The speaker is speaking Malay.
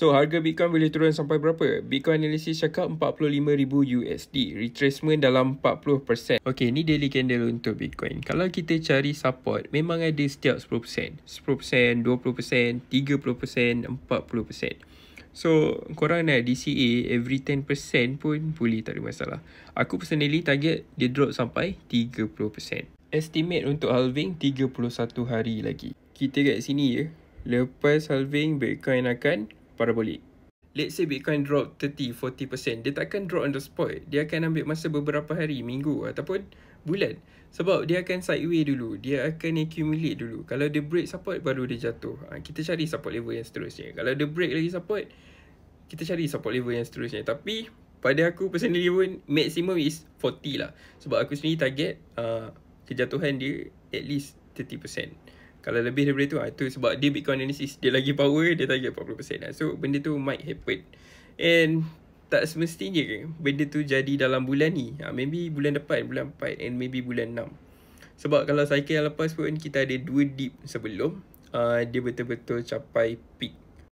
So harga Bitcoin boleh turun sampai berapa? Bitcoin analysis cakap 45,000 USD. Retracement dalam 40%. Okay, ni daily candle untuk Bitcoin. Kalau kita cari support, memang ada setiap 10%. 10%, 20%, 30%, 40%. So, korang nak DCA every 10% pun boleh tak ada masalah. Aku personally target dia drop sampai 30%. Estimate untuk halving 31 hari lagi. Kita kat sini ya. Lepas halving, Bitcoin akan parabolik. Let's say Bitcoin drop 30-40%, dia takkan drop on the spot. Dia akan ambil masa beberapa hari, minggu ataupun bulan. Sebab dia akan sideway dulu, dia akan accumulate dulu. Kalau dia break support, baru dia jatuh. Ha, kita cari support level yang seterusnya. Kalau dia break lagi support, kita cari support level yang seterusnya. Tapi pada aku personally pun, maximum is 40 lah. Sebab aku sendiri target uh, kejatuhan dia at least 30%. Kalau lebih daripada tu Itu ah, ha, sebab dia Bitcoin analysis Dia lagi power Dia target 40% ah, So benda tu might happen And Tak semestinya ke Benda tu jadi dalam bulan ni ha, Maybe bulan depan Bulan 4 And maybe bulan 6 Sebab kalau cycle yang lepas pun Kita ada dua dip sebelum uh, Dia betul-betul capai peak